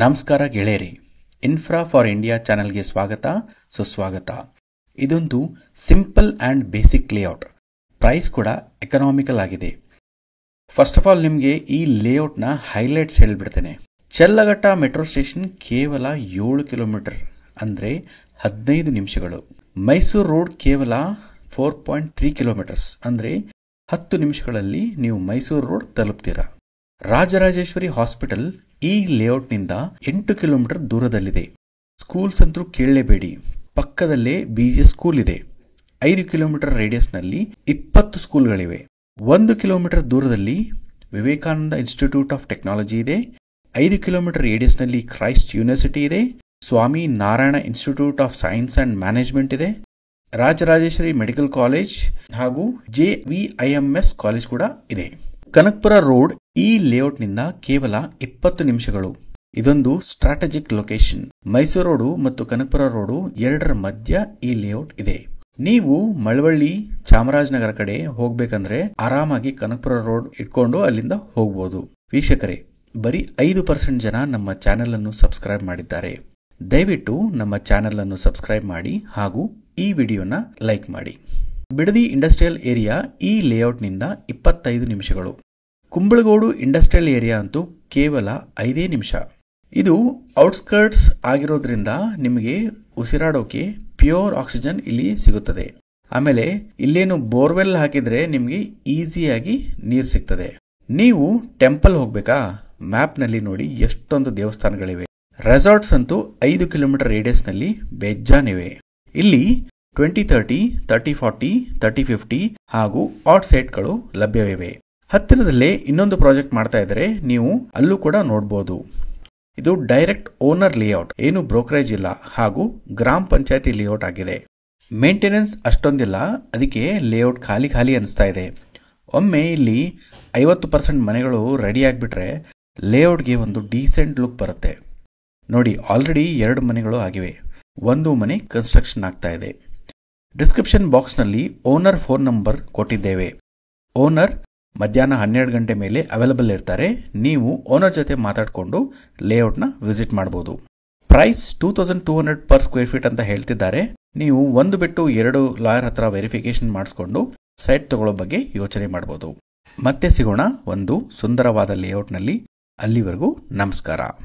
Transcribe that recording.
ನಮಸ್ಕಾರ ಗೆಳೆಯರಿ infra for India ಚಾನೆಲ್ಗೆ ಸ್ವಾಗತ ಸುಸ್ವಾಗತ ಇದೊಂದು simple and basic layout price ಕೂಡ ಎಕನಾಮಿಕಲ್ ಆಗಿದೆ ಫಸ್ಟ್ ಆಫ್ ಆಲ್ ನಿಮಗೆ ಈ ಲೇಔಟ್ನ ಹೈಲೈಟ್ಸ್ ಹೇಳಿಬಿಡ್ತೇನೆ ಚೆಲ್ಲಘಟ್ಟ ಮೆಟ್ರೋ ಸ್ಟೇಷನ್ ಕೇವಲ ಏಳು ಕಿಲೋಮೀಟರ್ ಅಂದರೆ ಹದಿನೈದು ನಿಮಿಷಗಳು ಮೈಸೂರು ರೋಡ್ ಕೇವಲ ಫೋರ್ ಪಾಯಿಂಟ್ ತ್ರೀ ಕಿಲೋಮೀಟರ್ಸ್ ಅಂದರೆ ಹತ್ತು ನಿಮಿಷಗಳಲ್ಲಿ ನೀವು ಮೈಸೂರು ರೋಡ್ ತಲುಪ್ತೀರಾ ರಾಜರಾಜೇಶ್ವರಿ ಹಾಸ್ಪಿಟಲ್ ಈ ಲೇಔಟ್ನಿಂದ ಎಂಟು ಕಿಲೋಮೀಟರ್ ದೂರದಲ್ಲಿದೆ ಸ್ಕೂಲ್ಸ್ ಅಂತೂ ಕೇಳಲೇಬೇಡಿ ಪಕ್ಕದಲ್ಲೇ ಬಿಜೆ ಸ್ಕೂಲ್ ಇದೆ ಐದು ಕಿಲೋಮೀಟರ್ ರೇಡಿಯಸ್ನಲ್ಲಿ ಇಪ್ಪತ್ತು ಸ್ಕೂಲ್ಗಳಿವೆ ಒಂದು ಕಿಲೋಮೀಟರ್ ದೂರದಲ್ಲಿ ವಿವೇಕಾನಂದ ಇನ್ಸ್ಟಿಟ್ಯೂಟ್ ಆಫ್ ಟೆಕ್ನಾಲಜಿ ಇದೆ ಐದು ಕಿಲೋಮೀಟರ್ ರೇಡಿಯಸ್ನಲ್ಲಿ ಕ್ರೈಸ್ಟ್ ಯೂನಿವರ್ಸಿಟಿ ಇದೆ Swami Narayan institute of science and management ಇದೆ ರಾಜರಾಜೇಶ್ವರಿ ಮೆಡಿಕಲ್ ಕಾಲೇಜ್ ಹಾಗೂ ಜೆ ವಿಐಎಂಎಸ್ ಕಾಲೇಜ್ ಕೂಡ ಇದೆ ಕನಕ್ಪುರ ರೋಡ್ ಈ ಲೇಔಟ್ನಿಂದ ಕೇವಲ ಇಪ್ಪತ್ತು ನಿಮಿಷಗಳು ಇದೊಂದು ಸ್ಟ್ರಾಟಜಿಕ್ ಲೊಕೇಶನ್ ಮೈಸೂರು ರೋಡು ಮತ್ತು ಕನಕಪುರ ರೋಡು ಎರಡರ ಮಧ್ಯ ಈ ಲೇಔಟ್ ಇದೆ ನೀವು ಮಳವಳ್ಳಿ ಚಾಮರಾಜನಗರ ಕಡೆ ಹೋಗ್ಬೇಕಂದ್ರೆ ಆರಾಮಾಗಿ ಕನಕಪುರ ರೋಡ್ ಇಟ್ಕೊಂಡು ಅಲ್ಲಿಂದ ಹೋಗ್ಬೋದು ವೀಕ್ಷಕರೇ ಬರೀ ಐದು ಪರ್ಸೆಂಟ್ ಜನ ನಮ್ಮ ಚಾನೆಲ್ ಅನ್ನು ಸಬ್ಸ್ಕ್ರೈಬ್ ಮಾಡಿದ್ದಾರೆ ದಯವಿಟ್ಟು ನಮ್ಮ ಚಾನೆಲ್ ಅನ್ನು ಸಬ್ಸ್ಕ್ರೈಬ್ ಮಾಡಿ ಹಾಗೂ ಈ ವಿಡಿಯೋನ ಲೈಕ್ ಮಾಡಿ ಬಿಡದಿ ಇಂಡಸ್ಟ್ರಿಯಲ್ ಏರಿಯಾ ಈ ಲೇಔಟ್ನಿಂದ ಇಪ್ಪತ್ತೈದು ನಿಮಿಷಗಳು ಕುಂಬಳಗೋಡು ಇಂಡಸ್ಟ್ರಿಯಲ್ ಏರಿಯಾ ಅಂತೂ ಕೇವಲ ಐದೇ ನಿಮಿಷ ಇದು ಔಟ್ಸ್ಕರ್ಟ್ಸ್ ಆಗಿರೋದ್ರಿಂದ ನಿಮಗೆ ಉಸಿರಾಡೋಕೆ ಪ್ಯೂರ್ ಆಕ್ಸಿಜನ್ ಇಲ್ಲಿ ಸಿಗುತ್ತದೆ ಆಮೇಲೆ ಇಲ್ಲೇನು ಬೋರ್ವೆಲ್ ಹಾಕಿದ್ರೆ ನಿಮಗೆ ಈಸಿಯಾಗಿ ನೀರು ಸಿಗ್ತದೆ ನೀವು ಟೆಂಪಲ್ ಹೋಗ್ಬೇಕಾ ಮ್ಯಾಪ್ನಲ್ಲಿ ನೋಡಿ ಎಷ್ಟೊಂದು ದೇವಸ್ಥಾನಗಳಿವೆ ರೆಸಾರ್ಟ್ಸ್ ಅಂತೂ ಐದು ಕಿಲೋಮೀಟರ್ ರೇಡಿಯಸ್ನಲ್ಲಿ ಬೆಜ್ಜಾನಿವೆ ಇಲ್ಲಿ twenty thirty thirty forty thirty fifty ಹಾಗೂ ಆಟ್ ಸೈಟ್ಗಳು ಲಭ್ಯವಿವೆ ಹತ್ತಿರದಲ್ಲೇ ಇನ್ನೊಂದು ಪ್ರಾಜೆಕ್ಟ್ ಮಾಡ್ತಾ ಇದ್ರೆ ನೀವು ಅಲ್ಲೂ ಕೂಡ ನೋಡಬಹುದು ಇದು ಡೈರೆಕ್ಟ್ ಓನರ್ ಲೇಔಟ್ ಏನು ಬ್ರೋಕರೇಜ್ ಇಲ್ಲ ಹಾಗೂ ಗ್ರಾಮ ಪಂಚಾಯತಿ ಲೇಔಟ್ ಆಗಿದೆ ಮೇಂಟೆನೆನ್ಸ್ ಅಷ್ಟೊಂದಿಲ್ಲ ಅದಕ್ಕೆ ಲೇಔಟ್ ಖಾಲಿ ಖಾಲಿ ಅನಿಸ್ತಾ ಇದೆ ಒಮ್ಮೆ ಇಲ್ಲಿ ಐವತ್ತು ಪರ್ಸೆಂಟ್ ಮನೆಗಳು ರೆಡಿ ಆಗಿಬಿಟ್ರೆ ಲೇಔಟ್ಗೆ ಒಂದು ಡೀಸೆಂಟ್ ಲುಕ್ ಬರುತ್ತೆ ನೋಡಿ ಆಲ್ರೆಡಿ ಎರಡು ಮನೆಗಳು ಆಗಿವೆ ಒಂದು ಮನೆ ಕನ್ಸ್ಟ್ರಕ್ಷನ್ ಆಗ್ತಾ ಇದೆ ಡಿಸ್ಕ್ರಿಪ್ಷನ್ ಬಾಕ್ಸ್ನಲ್ಲಿ ಓನರ್ ಫೋನ್ ನಂಬರ್ ಕೊಟ್ಟಿದ್ದೇವೆ ಓನರ್ ಮಧ್ಯಾಹ್ನ ಹನ್ನೆರಡು ಗಂಟೆ ಮೇಲೆ ಅವೈಲಬಲ್ ಇರ್ತಾರೆ ನೀವು ಓನರ್ ಜೊತೆ ಮಾತಾಡಿಕೊಂಡು ಲೇಔಟ್ನ ವಿಸಿಟ್ ಮಾಡ್ಬೋದು price two thousand two hundred per square feet ಅಂತ ಹೇಳ್ತಿದ್ದಾರೆ ನೀವು ಒಂದು ಬಿಟ್ಟು ಎರಡು ಲಾಯರ್ ಹತ್ರ ವೆರಿಫಿಕೇಶನ್ ಮಾಡಿಸ್ಕೊಂಡು ಸೈಟ್ ತಗೊಳ್ಳೋ ಬಗ್ಗೆ ಯೋಚನೆ ಮಾಡ್ಬೋದು ಮತ್ತೆ ಸಿಗೋಣ ಒಂದು ಸುಂದರವಾದ ಲೇಔಟ್ನಲ್ಲಿ ಅಲ್ಲಿವರೆಗೂ ನಮಸ್ಕಾರ